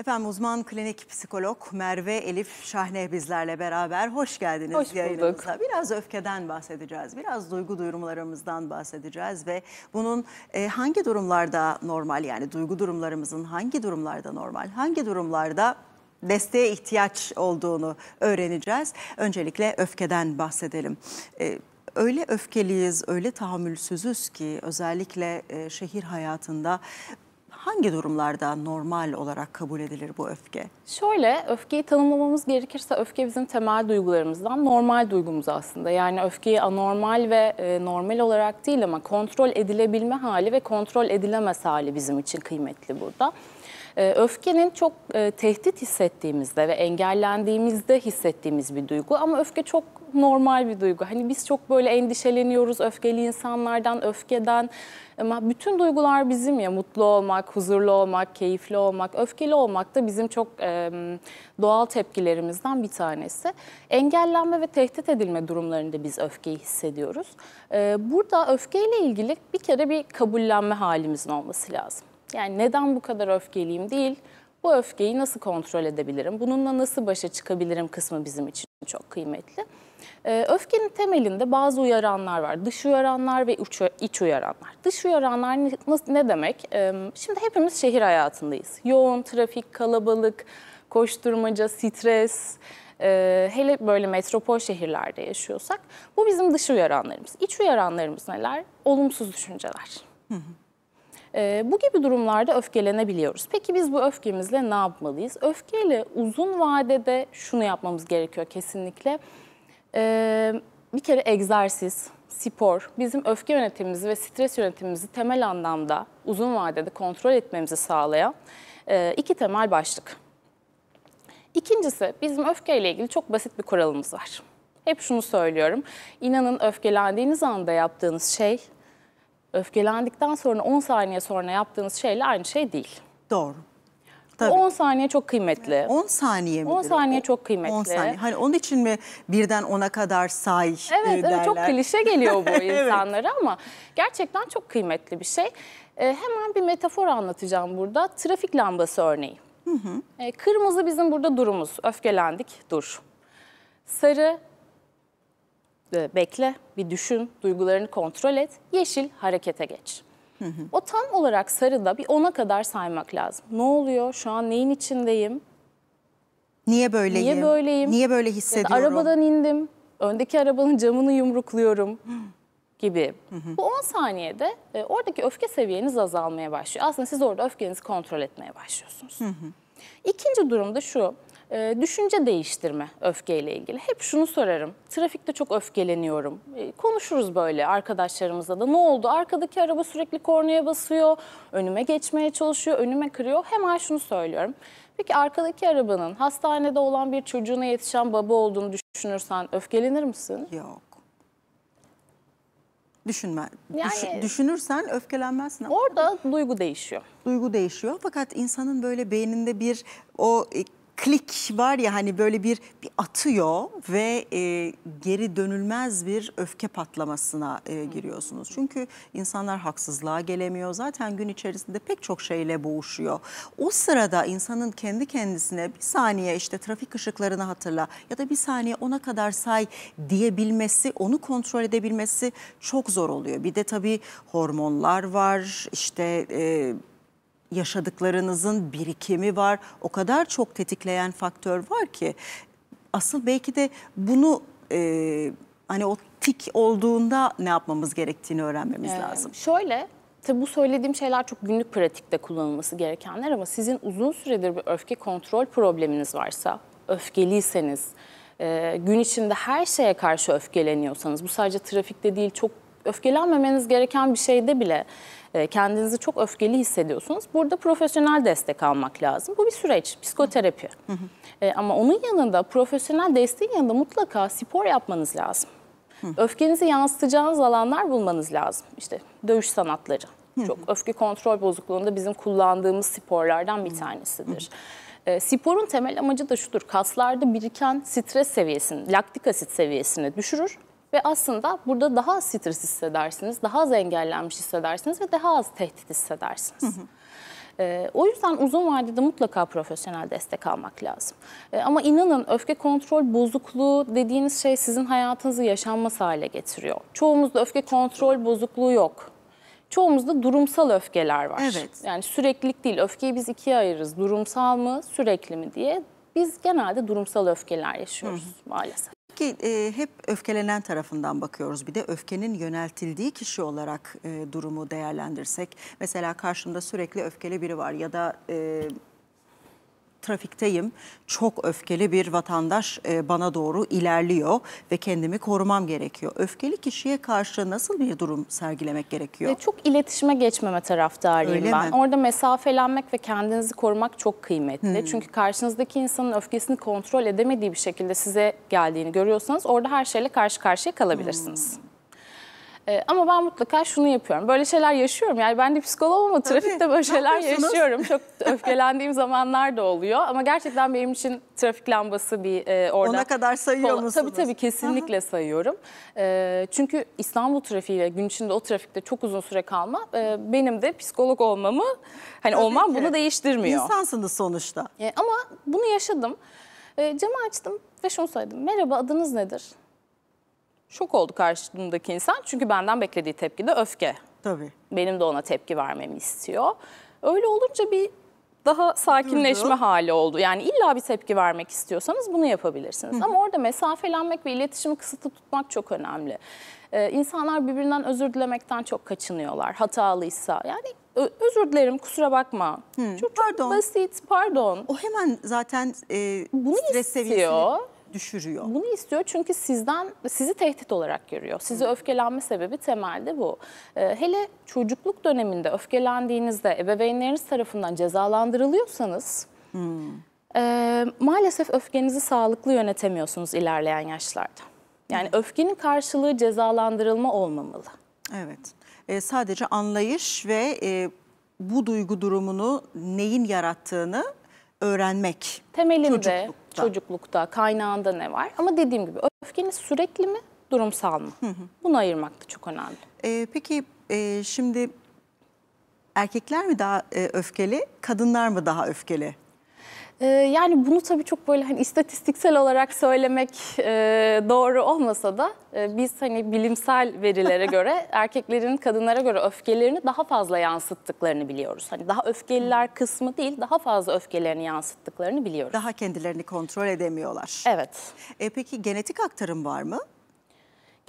Efendim uzman klinik psikolog Merve Elif Şahne bizlerle beraber. Hoş geldiniz Hoş bulduk. yayınımıza. Biraz öfkeden bahsedeceğiz, biraz duygu durumlarımızdan bahsedeceğiz ve bunun e, hangi durumlarda normal yani duygu durumlarımızın hangi durumlarda normal, hangi durumlarda desteğe ihtiyaç olduğunu öğreneceğiz. Öncelikle öfkeden bahsedelim. E, öyle öfkeliyiz, öyle tahammülsüzüz ki özellikle e, şehir hayatında hangi durumlarda normal olarak kabul edilir bu öfke? Şöyle öfkeyi tanımlamamız gerekirse öfke bizim temel duygularımızdan normal duygumuz aslında. Yani öfkeyi anormal ve e, normal olarak değil ama kontrol edilebilme hali ve kontrol edilemez hali bizim için kıymetli burada. E, öfkenin çok e, tehdit hissettiğimizde ve engellendiğimizde hissettiğimiz bir duygu ama öfke çok normal bir duygu. Hani biz çok böyle endişeleniyoruz öfkeli insanlardan, öfkeden. Ama bütün duygular bizim ya mutlu olmak, huzurlu olmak, keyifli olmak, öfkeli olmak da bizim çok e, doğal tepkilerimizden bir tanesi. Engellenme ve tehdit edilme durumlarında biz öfkeyi hissediyoruz. E, burada öfkeyle ilgili bir kere bir kabullenme halimizin olması lazım. Yani neden bu kadar öfkeliyim değil, bu öfkeyi nasıl kontrol edebilirim, bununla nasıl başa çıkabilirim kısmı bizim için çok kıymetli. Ee, öfkenin temelinde bazı uyaranlar var. Dış uyaranlar ve uç, iç uyaranlar. Dış uyaranlar ne, ne demek? Ee, şimdi hepimiz şehir hayatındayız. Yoğun, trafik, kalabalık, koşturmaca, stres. Ee, hele böyle metropol şehirlerde yaşıyorsak bu bizim dış uyaranlarımız. İç uyaranlarımız neler? Olumsuz düşünceler. Hı hı. E, bu gibi durumlarda öfkelenebiliyoruz. Peki biz bu öfkemizle ne yapmalıyız? Öfkeyle uzun vadede şunu yapmamız gerekiyor kesinlikle. E, bir kere egzersiz, spor bizim öfke yönetimimizi ve stres yönetimimizi temel anlamda uzun vadede kontrol etmemizi sağlayan e, iki temel başlık. İkincisi bizim öfkeyle ilgili çok basit bir kuralımız var. Hep şunu söylüyorum. İnanın öfkelendiğiniz anda yaptığınız şey öfkelendikten sonra 10 saniye sonra yaptığınız şeyle aynı şey değil. Doğru. Tabii. 10 saniye çok kıymetli. 10 saniye mi? 10 saniye çok kıymetli. 10 saniye. Hani onun için mi birden 10'a kadar say evet, derler? Evet çok klişe geliyor bu insanlara evet. ama gerçekten çok kıymetli bir şey. Ee, hemen bir metafor anlatacağım burada. Trafik lambası örneği. Hı hı. Ee, kırmızı bizim burada durumuz. Öfkelendik, dur. Sarı ee, bekle, bir düşün, duygularını kontrol et, yeşil harekete geç. Hı hı. O tam olarak sarıda bir ona kadar saymak lazım. Ne oluyor? Şu an neyin içindeyim? Niye böyleyim? Niye böyleyim? Niye böyle hissediyorum? arabadan indim. Öndeki arabanın camını yumrukluyorum gibi. Hı hı. Bu 10 saniyede e, oradaki öfke seviyeniz azalmaya başlıyor. Aslında siz orada öfkenizi kontrol etmeye başlıyorsunuz. Hı hı. İkinci durumda şu. E, düşünce değiştirme öfkeyle ilgili. Hep şunu sorarım. Trafikte çok öfkeleniyorum. E, konuşuruz böyle arkadaşlarımızla da. Ne oldu? Arkadaki araba sürekli kornaya basıyor. Önüme geçmeye çalışıyor. Önüme kırıyor. Hemen şunu söylüyorum. Peki arkadaki arabanın hastanede olan bir çocuğuna yetişen baba olduğunu düşünürsen öfkelenir misin? Yok. Düşünme. Yani, Düş, düşünürsen öfkelenmezsin. Ama orada duygu değişiyor. Duygu değişiyor fakat insanın böyle beyninde bir o e, klik var ya hani böyle bir, bir atıyor ve e, geri dönülmez bir öfke patlamasına e, giriyorsunuz. Çünkü insanlar haksızlığa gelemiyor. Zaten gün içerisinde pek çok şeyle boğuşuyor. O sırada insanın kendi kendisine bir saniye işte trafik ışıklarını hatırla ya da bir saniye ona kadar say diyebilmesi, onu kontrol edebilmesi çok zor oluyor. Bir de tabii hormonlar var işte... E, yaşadıklarınızın birikimi var. O kadar çok tetikleyen faktör var ki asıl belki de bunu e, hani o tik olduğunda ne yapmamız gerektiğini öğrenmemiz ee, lazım. Şöyle Tabi bu söylediğim şeyler çok günlük pratikte kullanılması gerekenler ama sizin uzun süredir bir öfke kontrol probleminiz varsa, öfkeliyseniz, e, gün içinde her şeye karşı öfkeleniyorsanız, bu sadece trafikte değil çok öfkelenmemeniz gereken bir şeyde bile e, kendinizi çok öfkeli hissediyorsunuz. Burada profesyonel destek almak lazım. Bu bir süreç, psikoterapi. Hı e, hı. Ama onun yanında profesyonel desteğin yanında mutlaka spor yapmanız lazım. Hı. Öfkenizi yansıtacağınız alanlar bulmanız lazım. İşte dövüş sanatları. Çok öfke kontrol bozukluğunda bizim kullandığımız sporlardan bir tanesidir. E, sporun temel amacı da şudur. Kaslarda biriken stres seviyesini, laktik asit seviyesini düşürür ve aslında burada daha az stres hissedersiniz, daha az engellenmiş hissedersiniz ve daha az tehdit hissedersiniz. Hı hı. Ee, o yüzden uzun vadede mutlaka profesyonel destek almak lazım. Ee, ama inanın öfke kontrol bozukluğu dediğiniz şey sizin hayatınızı yaşanmaz hale getiriyor. Çoğumuzda öfke kontrol bozukluğu yok. Çoğumuzda durumsal öfkeler var. Evet. Yani süreklilik değil. Öfkeyi biz ikiye ayırırız. Durumsal mı, sürekli mi diye. Biz genelde durumsal öfkeler yaşıyoruz Hı -hı. maalesef. Peki e, hep öfkelenen tarafından bakıyoruz. Bir de öfkenin yöneltildiği kişi olarak e, durumu değerlendirsek. Mesela karşımda sürekli öfkeli biri var ya da e, trafikteyim. Çok öfkeli bir vatandaş e, bana doğru ilerliyor ve kendimi korumam gerekiyor. Öfkeli kişiye karşı nasıl bir durum sergilemek gerekiyor? Çok iletişime geçmeme taraftarıyım Öyle ben. Mi? Orada mesafelenmek ve kendinizi korumak çok kıymetli. Hmm. Çünkü karşınızdaki insanın öfkesini kontrol edemediği bir şekilde size geldiğini görüyorsanız orada her şeyle karşı karşıya kalabilirsiniz. Hmm. E, ama ben mutlaka şunu yapıyorum. Böyle şeyler yaşıyorum. Yani ben de psikolog ama trafikte Tabii, böyle şeyler yaşıyorum. Çok öfkelendiğim zamanlar da oluyor. Ama gerçekten benim için trafik lambası bir e, orada. Ona kadar sayıyor musunuz? Tabii tabii kesinlikle Aha. sayıyorum. E, çünkü İstanbul trafiğiyle gün içinde o trafikte çok uzun süre kalma e, ee, benim de psikolog olmamı hani tabii olmam ki. bunu değiştirmiyor. İnsansınız sonuçta. E, ama bunu yaşadım. E, camı açtım ve şunu söyledim. Merhaba adınız nedir? şok oldu karşımdaki insan. Çünkü benden beklediği tepki de öfke. Tabii. Benim de ona tepki vermemi istiyor. Öyle olunca bir daha sakinleşme Durdu. hali oldu. Yani illa bir tepki vermek istiyorsanız bunu yapabilirsiniz. Hı. Ama orada mesafelenmek ve iletişimi kısıtlı tutmak çok önemli. Ee, insanlar birbirinden özür dilemekten çok kaçınıyorlar. Hatalıysa yani özür dilerim kusura bakma. Hı. Çok, çok pardon. basit pardon. O hemen zaten e, bunu stres istiyor. seviyesini düşürüyor. Bunu istiyor çünkü sizden sizi tehdit olarak görüyor. Sizi Hı. öfkelenme sebebi temelde bu. Ee, hele çocukluk döneminde öfkelendiğinizde ebeveynleriniz tarafından cezalandırılıyorsanız e, maalesef öfkenizi sağlıklı yönetemiyorsunuz ilerleyen yaşlarda. Yani hmm. öfkenin karşılığı cezalandırılma olmamalı. Evet. E, sadece anlayış ve e, bu duygu durumunu neyin yarattığını öğrenmek. Temelinde çocuklukta. çocuklukta kaynağında ne var? Ama dediğim gibi öfkeniz sürekli mi durumsal mı? Hı hı. Bunu ayırmak da çok önemli. Ee, peki e, şimdi erkekler mi daha e, öfkeli kadınlar mı daha öfkeli? Ee, yani bunu tabii çok böyle hani istatistiksel olarak söylemek e, doğru olmasa da e, biz hani bilimsel verilere göre erkeklerin kadınlara göre öfkelerini daha fazla yansıttıklarını biliyoruz. Hani daha öfkeliler kısmı değil daha fazla öfkelerini yansıttıklarını biliyoruz. Daha kendilerini kontrol edemiyorlar. Evet. E, peki genetik aktarım var mı?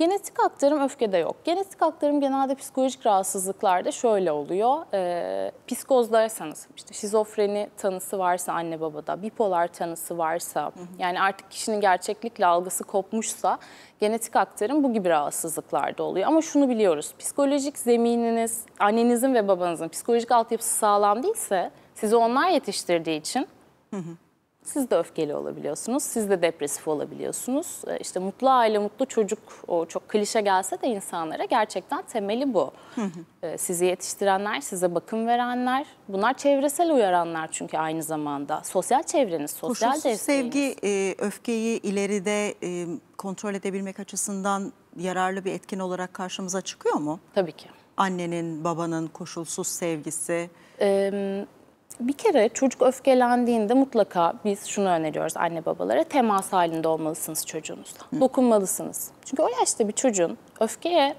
Genetik aktarım öfkede yok. Genetik aktarım genelde psikolojik rahatsızlıklarda şöyle oluyor. E, ee, psikozdaysanız, işte şizofreni tanısı varsa anne babada, bipolar tanısı varsa, hı hı. yani artık kişinin gerçeklikle algısı kopmuşsa genetik aktarım bu gibi rahatsızlıklarda oluyor. Ama şunu biliyoruz, psikolojik zemininiz, annenizin ve babanızın psikolojik altyapısı sağlam değilse, sizi onlar yetiştirdiği için... Hı hı siz de öfkeli olabiliyorsunuz, siz de depresif olabiliyorsunuz. Ee, işte mutlu aile, mutlu çocuk o çok klişe gelse de insanlara gerçekten temeli bu. Hı hı. Ee, sizi yetiştirenler, size bakım verenler, bunlar çevresel uyaranlar çünkü aynı zamanda. Sosyal çevreniz, sosyal Koşulsuz desteğiniz. sevgi e, öfkeyi ileride e, kontrol edebilmek açısından yararlı bir etkin olarak karşımıza çıkıyor mu? Tabii ki. Annenin, babanın koşulsuz sevgisi. Ee, bir kere çocuk öfkelendiğinde mutlaka biz şunu öneriyoruz anne babalara temas halinde olmalısınız çocuğunuzla. Hı. Dokunmalısınız. Çünkü o yaşta bir çocuğun öfkeye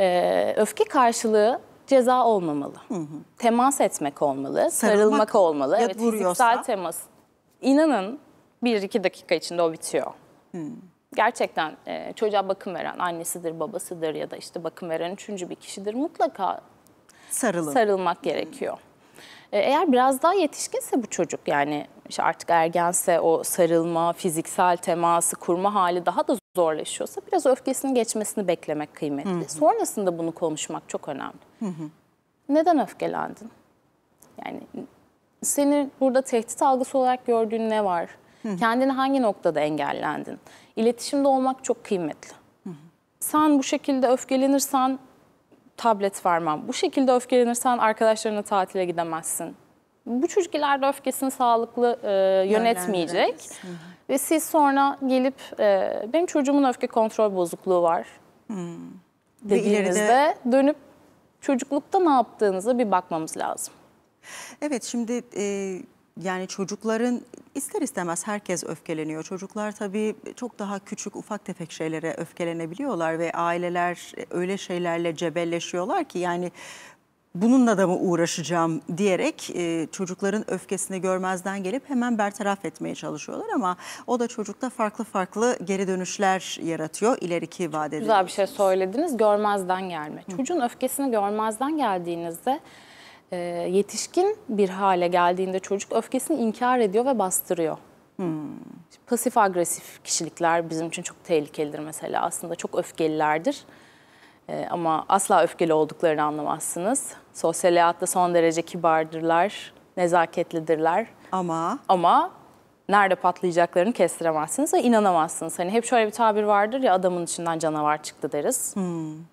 e, öfke karşılığı ceza olmamalı. Hı hı. Temas etmek olmalı, sarılmak, sarılmak olmalı. Evet, vuruyorsa... fiziksel temas. İnanın bir iki dakika içinde o bitiyor. Hı. Gerçekten e, çocuğa bakım veren annesidir, babasıdır ya da işte bakım veren üçüncü bir kişidir. Mutlaka Sarılın. sarılmak gerekiyor. Hı. E, eğer biraz daha yetişkinse bu çocuk yani işte artık ergense o sarılma, fiziksel teması kurma hali daha da zorlaşıyorsa biraz öfkesinin geçmesini beklemek kıymetli. Hı hı. Sonrasında bunu konuşmak çok önemli. Hı hı. Neden öfkelendin? Yani seni burada tehdit algısı olarak gördüğün ne var? Hı. Kendini hangi noktada engellendin? İletişimde olmak çok kıymetli. Hı. Sen bu şekilde öfkelenirsen tablet vermem. Bu şekilde öfkelenirsen arkadaşlarına tatile gidemezsin. Bu çocuklar da öfkesini sağlıklı e, yönetmeyecek. Ve siz sonra gelip e, benim çocuğumun öfke kontrol bozukluğu var hmm. dediğinizde ileride... dönüp çocuklukta ne yaptığınıza bir bakmamız lazım. Evet şimdi... E yani çocukların ister istemez herkes öfkeleniyor. Çocuklar tabii çok daha küçük ufak tefek şeylere öfkelenebiliyorlar ve aileler öyle şeylerle cebelleşiyorlar ki yani bununla da mı uğraşacağım diyerek e, çocukların öfkesini görmezden gelip hemen bertaraf etmeye çalışıyorlar ama o da çocukta farklı farklı geri dönüşler yaratıyor ileriki vadede. Güzel bir şey söylediniz görmezden gelme. Hı. Çocuğun öfkesini görmezden geldiğinizde e, yetişkin bir hale geldiğinde çocuk öfkesini inkar ediyor ve bastırıyor. Hmm. Pasif agresif kişilikler bizim için çok tehlikelidir mesela. Aslında çok öfkelilerdir. E, ama asla öfkeli olduklarını anlamazsınız. Sosyal hayatta son derece kibardırlar, nezaketlidirler. Ama? Ama nerede patlayacaklarını kestiremezsiniz ve inanamazsınız. Hani hep şöyle bir tabir vardır ya adamın içinden canavar çıktı deriz. Hmm.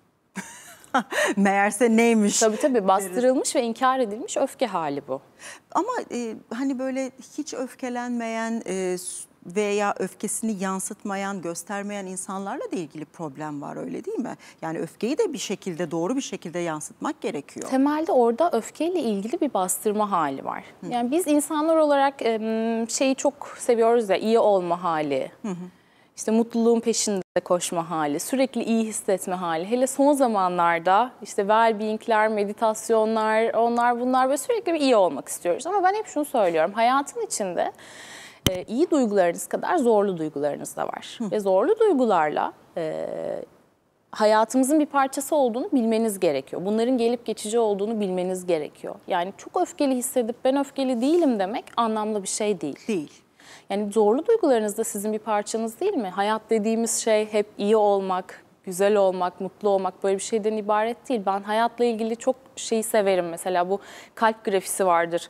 meğerse neymiş? Tabii tabii bastırılmış ve inkar edilmiş öfke hali bu. Ama e, hani böyle hiç öfkelenmeyen e, veya öfkesini yansıtmayan, göstermeyen insanlarla da ilgili problem var öyle değil mi? Yani öfkeyi de bir şekilde doğru bir şekilde yansıtmak gerekiyor. Temelde orada öfkeyle ilgili bir bastırma hali var. Hı. Yani biz insanlar olarak şeyi çok seviyoruz ya iyi olma hali. Hı hı işte mutluluğun peşinde koşma hali, sürekli iyi hissetme hali. Hele son zamanlarda işte well-being'ler, meditasyonlar, onlar bunlar ve sürekli bir iyi olmak istiyoruz. Ama ben hep şunu söylüyorum. Hayatın içinde e, iyi duygularınız kadar zorlu duygularınız da var. Hı. Ve zorlu duygularla e, hayatımızın bir parçası olduğunu bilmeniz gerekiyor. Bunların gelip geçici olduğunu bilmeniz gerekiyor. Yani çok öfkeli hissedip ben öfkeli değilim demek anlamlı bir şey değil. Değil. Yani zorlu duygularınız da sizin bir parçanız değil mi? Hayat dediğimiz şey hep iyi olmak, güzel olmak, mutlu olmak böyle bir şeyden ibaret değil. Ben hayatla ilgili çok şeyi severim mesela bu kalp grafisi vardır.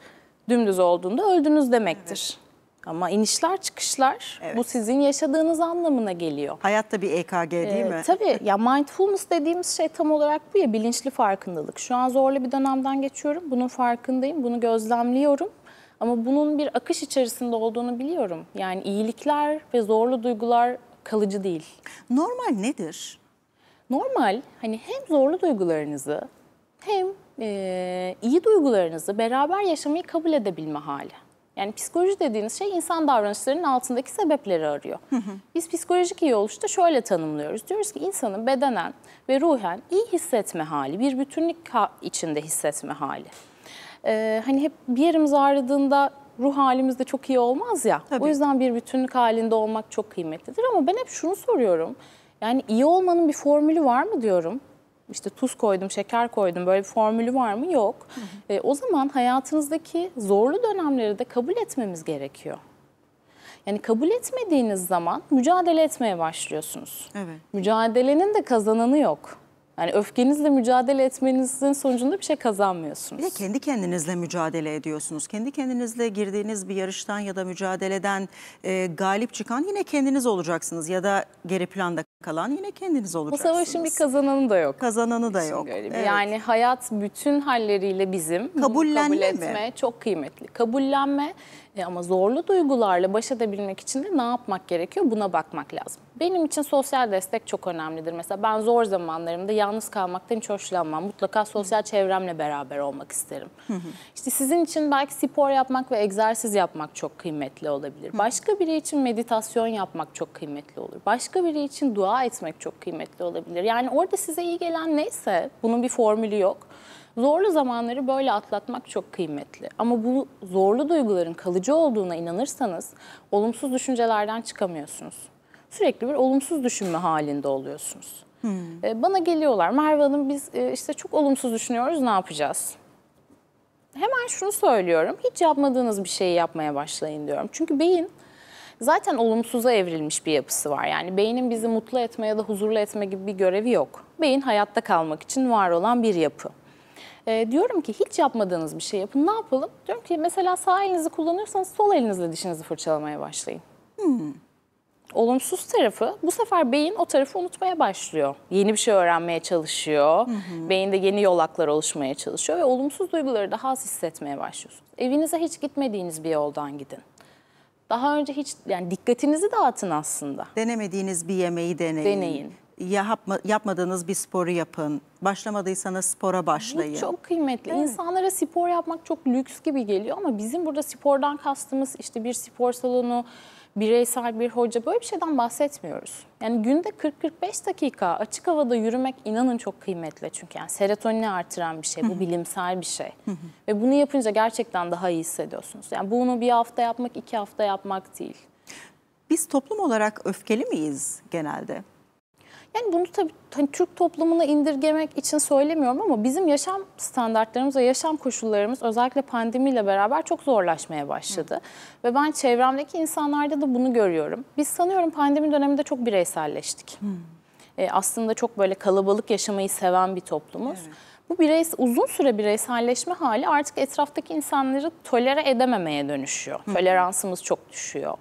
Dümdüz olduğunda öldünüz demektir. Evet. Ama inişler çıkışlar evet. bu sizin yaşadığınız anlamına geliyor. Hayatta bir EKG değil ee, mi? Tabii ya mindfulness dediğimiz şey tam olarak bu ya bilinçli farkındalık. Şu an zorlu bir dönemden geçiyorum. Bunun farkındayım. Bunu gözlemliyorum ama bunun bir akış içerisinde olduğunu biliyorum. Yani iyilikler ve zorlu duygular kalıcı değil. Normal nedir? Normal hani hem zorlu duygularınızı hem e, iyi duygularınızı beraber yaşamayı kabul edebilme hali. Yani psikoloji dediğiniz şey insan davranışlarının altındaki sebepleri arıyor. Hı hı. Biz psikolojik iyi oluşu şöyle tanımlıyoruz. Diyoruz ki insanın bedenen ve ruhen iyi hissetme hali, bir bütünlük içinde hissetme hali. Ee, hani hep bir yerimiz ağrıdığında ruh halimiz de çok iyi olmaz ya. Tabii. O yüzden bir bütünlük halinde olmak çok kıymetlidir. Ama ben hep şunu soruyorum. Yani iyi olmanın bir formülü var mı diyorum. İşte tuz koydum, şeker koydum böyle bir formülü var mı? Yok. Hı hı. E, o zaman hayatınızdaki zorlu dönemleri de kabul etmemiz gerekiyor. Yani kabul etmediğiniz zaman mücadele etmeye başlıyorsunuz. Evet. Mücadelenin de kazananı yok. Yani öfkenizle mücadele etmenizin sonucunda bir şey kazanmıyorsunuz. Bir kendi kendinizle mücadele ediyorsunuz. Kendi kendinizle girdiğiniz bir yarıştan ya da mücadeleden e, galip çıkan yine kendiniz olacaksınız. Ya da geri planda kalan yine kendiniz olacaksınız. Bu savaşın bir kazananı da yok. Kazananı da yok. Evet. Yani hayat bütün halleriyle bizim. Kabullenme kabul etme mi? çok kıymetli. Kabullenme e ama zorlu duygularla baş edebilmek için de ne yapmak gerekiyor buna bakmak lazım. Benim için sosyal destek çok önemlidir. Mesela ben zor zamanlarımda yalnız kalmaktan hiç hoşlanmam. Mutlaka sosyal çevremle beraber olmak isterim. işte sizin için belki spor yapmak ve egzersiz yapmak çok kıymetli olabilir. Başka biri için meditasyon yapmak çok kıymetli olur. Başka biri için dua etmek çok kıymetli olabilir. Yani orada size iyi gelen neyse bunun bir formülü yok. Zorlu zamanları böyle atlatmak çok kıymetli. Ama bu zorlu duyguların kalıcı olduğuna inanırsanız olumsuz düşüncelerden çıkamıyorsunuz. Sürekli bir olumsuz düşünme halinde oluyorsunuz. Hmm. E, bana geliyorlar Merve Hanım biz e, işte çok olumsuz düşünüyoruz ne yapacağız? Hemen şunu söylüyorum hiç yapmadığınız bir şeyi yapmaya başlayın diyorum. Çünkü beyin zaten olumsuza evrilmiş bir yapısı var. Yani beynin bizi mutlu etme ya da huzurlu etme gibi bir görevi yok. Beyin hayatta kalmak için var olan bir yapı. E, diyorum ki hiç yapmadığınız bir şey yapın. Ne yapalım? Diyorum ki mesela sağ elinizi kullanıyorsanız sol elinizle dişinizi fırçalamaya başlayın. Hmm. Olumsuz tarafı bu sefer beyin o tarafı unutmaya başlıyor. Yeni bir şey öğrenmeye çalışıyor. Hı hı. Beyinde yeni yolaklar oluşmaya çalışıyor ve olumsuz duyguları daha az hissetmeye başlıyorsunuz. Evinize hiç gitmediğiniz bir yoldan gidin daha önce hiç yani dikkatinizi dağıtın aslında. Denemediğiniz bir yemeği deneyin. Deneyin yapma, yapmadığınız bir sporu yapın. Başlamadıysanız spora başlayın. Bu çok kıymetli. Evet. İnsanlara spor yapmak çok lüks gibi geliyor ama bizim burada spordan kastımız işte bir spor salonu, bireysel bir hoca böyle bir şeyden bahsetmiyoruz. Yani günde 40-45 dakika açık havada yürümek inanın çok kıymetli çünkü yani serotonini artıran bir şey, bu bilimsel bir şey. Ve bunu yapınca gerçekten daha iyi hissediyorsunuz. Yani bunu bir hafta yapmak, iki hafta yapmak değil. Biz toplum olarak öfkeli miyiz genelde? Yani bunu tabii hani Türk toplumuna indirgemek için söylemiyorum ama bizim yaşam standartlarımız ve yaşam koşullarımız özellikle pandemiyle beraber çok zorlaşmaya başladı. Hı. Ve ben çevremdeki insanlarda da bunu görüyorum. Biz sanıyorum pandemi döneminde çok bireyselleştik. Hı. E, aslında çok böyle kalabalık yaşamayı seven bir toplumuz. Evet bu bireys, uzun süre bireyselleşme hali artık etraftaki insanları tolere edememeye dönüşüyor. Hı-hı. Toleransımız çok düşüyor.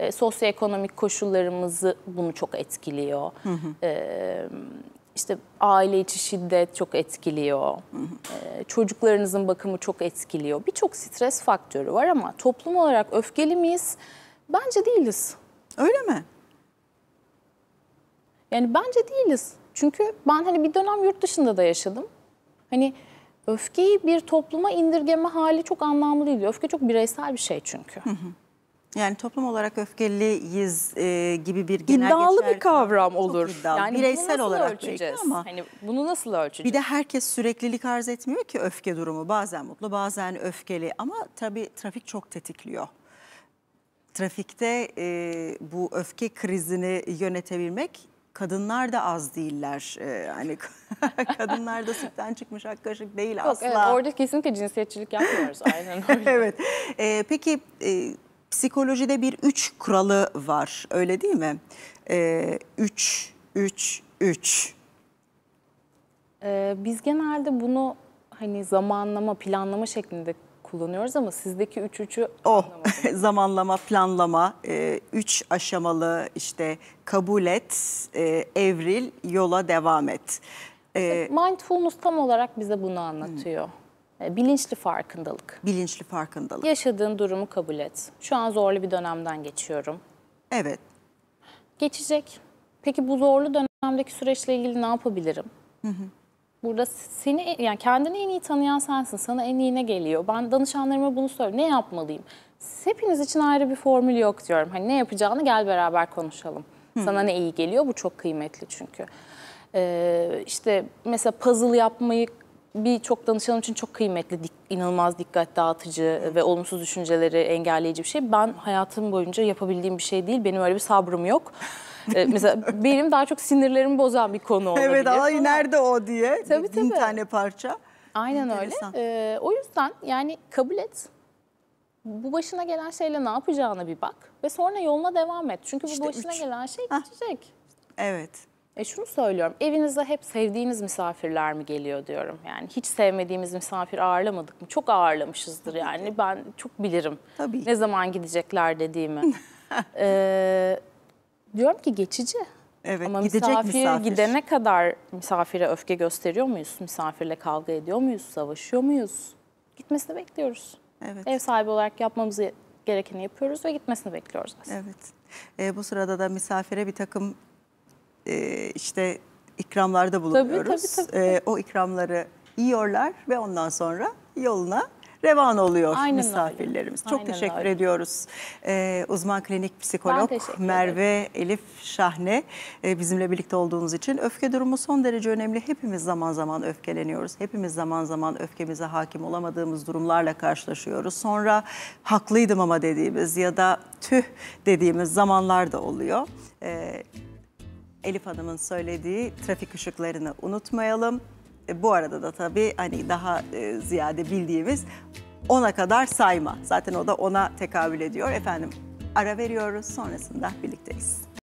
E, sosyoekonomik koşullarımızı bunu çok etkiliyor. Hı E, işte aile içi şiddet çok etkiliyor. E, çocuklarınızın bakımı çok etkiliyor. Birçok stres faktörü var ama toplum olarak öfkeli miyiz? Bence değiliz. Öyle mi? Yani bence değiliz. Çünkü ben hani bir dönem yurt dışında da yaşadım. Hani öfkeyi bir topluma indirgeme hali çok anlamlı değil. Öfke çok bireysel bir şey çünkü. Hı hı. Yani toplum olarak öfkeliyiz e, gibi bir genel iddialı geçer. bir kavram olur. Çok iddialı. Yani bireysel olarak ölçeceğiz ama hani bunu nasıl ölçeceğiz? Bir de herkes süreklilik arz etmiyor ki öfke durumu. Bazen mutlu, bazen öfkeli ama tabii trafik çok tetikliyor. Trafikte e, bu öfke krizini yönetebilmek kadınlar da az değiller. Ee, hani kadınlar da sütten çıkmış ak kaşık değil Yok, asla. Evet, orada kesinlikle cinsiyetçilik yapmıyoruz. Aynen öyle. evet. Ee, peki e, psikolojide bir üç kuralı var öyle değil mi? Ee, üç, üç, üç. Ee, biz genelde bunu hani zamanlama, planlama şeklinde kullanıyoruz ama sizdeki 3-3'ü O zamanlama, planlama, 3 e, aşamalı işte kabul et, e, evril, yola devam et. E, mindfulness tam olarak bize bunu anlatıyor. Hmm. Bilinçli farkındalık. Bilinçli farkındalık. Yaşadığın durumu kabul et. Şu an zorlu bir dönemden geçiyorum. Evet. Geçecek. Peki bu zorlu dönemdeki süreçle ilgili ne yapabilirim? Hı hı. Burada seni yani kendini en iyi tanıyan sensin. Sana en iyi ne geliyor. Ben danışanlarıma bunu söylüyorum. Ne yapmalıyım? Hepiniz için ayrı bir formül yok diyorum. Hani ne yapacağını gel beraber konuşalım. Sana ne iyi geliyor? Bu çok kıymetli çünkü. Ee, işte mesela puzzle yapmayı birçok danışanım için çok kıymetli, inanılmaz dikkat dağıtıcı ve olumsuz düşünceleri engelleyici bir şey. Ben hayatım boyunca yapabildiğim bir şey değil. Benim öyle bir sabrım yok. E, mesela benim daha çok sinirlerimi bozan bir konu olabilir. Evet ay ama... nerede o diye. Tabii bin tabii. Bin tane parça. Aynen Enteresan. öyle. E, o yüzden yani kabul et. Bu başına gelen şeyle ne yapacağına bir bak ve sonra yoluna devam et. Çünkü bu işte başına üç. gelen şey Hah. geçecek. Evet. E şunu söylüyorum, evinizde hep sevdiğiniz misafirler mi geliyor diyorum. Yani hiç sevmediğimiz misafir ağırlamadık mı? Çok ağırlamışızdır yani. Ben çok bilirim. Tabii. Ne zaman gidecekler dediğimi. ee, Diyorum ki geçici. Evet, Ama gidecek misafir, misafir gidene kadar misafire öfke gösteriyor muyuz? Misafirle kavga ediyor muyuz? Savaşıyor muyuz? Gitmesini bekliyoruz. Evet. Ev sahibi olarak yapmamızı gerekeni yapıyoruz ve gitmesini bekliyoruz aslında. Evet. E, bu sırada da misafire bir takım e, işte ikramlarda bulunuyoruz. Tabii, tabii, tabii. E, ee, o ikramları yiyorlar ve ondan sonra yoluna revan oluyor Aynen misafirlerimiz. Öyle. Çok Aynen teşekkür öyle. ediyoruz. Ee, uzman klinik psikolog Merve Elif Şahne e, bizimle birlikte olduğunuz için. Öfke durumu son derece önemli. Hepimiz zaman zaman öfkeleniyoruz. Hepimiz zaman zaman öfkemize hakim olamadığımız durumlarla karşılaşıyoruz. Sonra haklıydım ama dediğimiz ya da tüh dediğimiz zamanlar da oluyor. Ee, Elif Hanım'ın söylediği trafik ışıklarını unutmayalım. E, bu arada da tabii hani daha e, ziyade bildiğimiz ona kadar sayma. Zaten o da ona tekabül ediyor. Efendim ara veriyoruz sonrasında birlikteyiz.